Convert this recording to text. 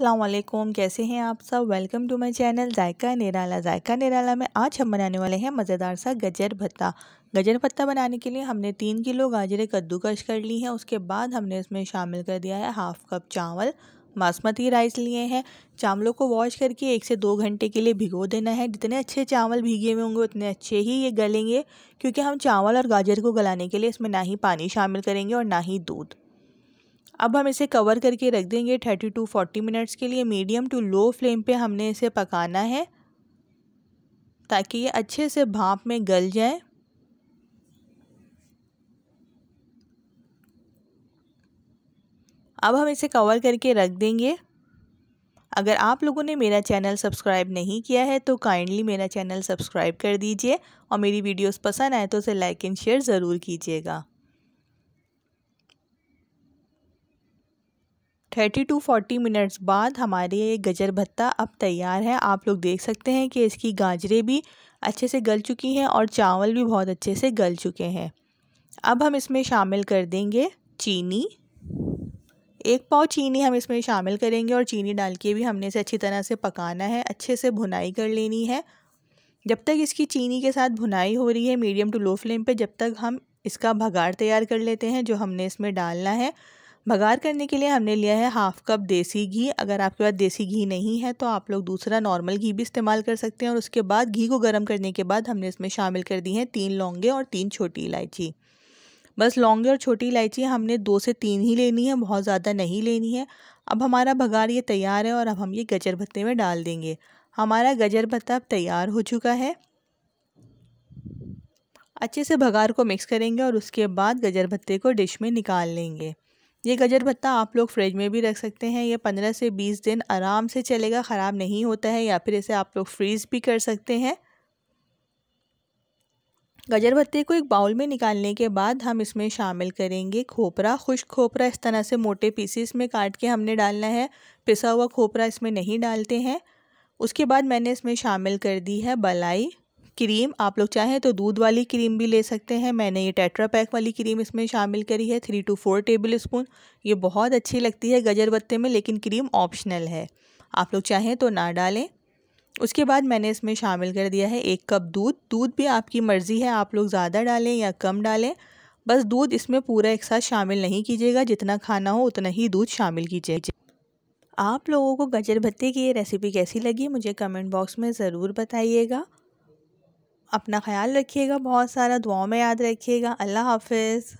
अल्लाम कैसे हैं आप सब welcome to my channel Zaika Nirala Zaika Nirala में आज हम बनाने वाले हैं मज़ेदार सा गजर भत्ता गजर भत्ता बनाने के लिए हमने तीन किलो गाजरें कद्दूकश कर ली हैं उसके बाद हमने इसमें शामिल कर दिया है हाफ़ कप चावल बासमती राइस लिए हैं चावलों को वॉश करके एक से दो घंटे के लिए भिगो देना है जितने अच्छे चावल भीगे हुए होंगे उतने अच्छे ही ये गलेंगे क्योंकि हम चावल और गाजर को गलाने के लिए इसमें ना ही पानी शामिल करेंगे और ना ही दूध अब हम इसे कवर करके रख देंगे थर्टी टू फोर्टी मिनट्स के लिए मीडियम टू लो फ्लेम पे हमने इसे पकाना है ताकि ये अच्छे से भाप में गल जाए अब हम इसे कवर करके रख देंगे अगर आप लोगों ने मेरा चैनल सब्सक्राइब नहीं किया है तो काइंडली मेरा चैनल सब्सक्राइब कर दीजिए और मेरी वीडियोस पसंद आए तो उसे लाइक एंड शेयर ज़रूर कीजिएगा थर्टी टू फोर्टी मिनट्स बाद हमारे ये गजर भत्ता अब तैयार है आप लोग देख सकते हैं कि इसकी गाजरें भी अच्छे से गल चुकी हैं और चावल भी बहुत अच्छे से गल चुके हैं अब हम इसमें शामिल कर देंगे चीनी एक पाव चीनी हम इसमें शामिल करेंगे और चीनी डाल के भी हमने इसे अच्छी तरह से पकाना है अच्छे से भुनाई कर लेनी है जब तक इसकी चीनी के साथ भुनाई हो रही है मीडियम टू लो फ्लेम पे जब तक हम इसका भगाड़ तैयार कर लेते हैं जो हमने इसमें डालना है भगार करने के लिए हमने लिया है हाफ कप देसी घी अगर आपके पास देसी घी नहीं है तो आप लोग दूसरा नॉर्मल घी भी इस्तेमाल कर सकते हैं और उसके बाद घी को गर्म करने के बाद हमने इसमें शामिल कर दी हैं तीन लौंगे और तीन छोटी इलायची बस लौंगे और छोटी इलायची हमने दो से तीन ही लेनी है बहुत ज़्यादा नहीं लेनी है अब हमारा भगार ये तैयार है और अब हम ये गजर भत्ते में डाल देंगे हमारा गजर भत्ता अब तैयार हो चुका है अच्छे से भगार को मिक्स करेंगे और उसके बाद गजर भत्ते को डिश में निकाल लेंगे ये गजर भत्ता आप लोग फ्रिज में भी रख सकते हैं ये पंद्रह से बीस दिन आराम से चलेगा ख़राब नहीं होता है या फिर इसे आप लोग फ्रीज़ भी कर सकते हैं गजर भत्ते को एक बाउल में निकालने के बाद हम इसमें शामिल करेंगे खोपरा खुश्क खोपरा इस तरह से मोटे पीसीस में काट के हमने डालना है पिसा हुआ खोपरा इसमें नहीं डालते हैं उसके बाद मैंने इसमें शामिल कर दी है बलाई क्रीम आप लोग चाहें तो दूध वाली क्रीम भी ले सकते हैं मैंने ये टेट्रा पैक वाली क्रीम इसमें शामिल करी है three to four tablespoon ये बहुत अच्छी लगती है गजर बत्ते में लेकिन क्रीम ऑप्शनल है आप लोग चाहें तो ना डालें उसके बाद मैंने इसमें शामिल कर दिया है एक कप दूध दूध भी आपकी मर्ज़ी है आप लोग ज़्यादा डालें या कम डालें बस दूध इसमें पूरा एक साथ शामिल नहीं कीजिएगा जितना खाना हो उतना ही दूध शामिल कीजिए आप लोगों को गजर भत्ते की ये रेसिपी कैसी लगी मुझे कमेंट बॉक्स में ज़रूर बताइएगा अपना ख्याल रखिएगा बहुत सारा दुआओं में याद रखिएगा अल्लाह हाफिज़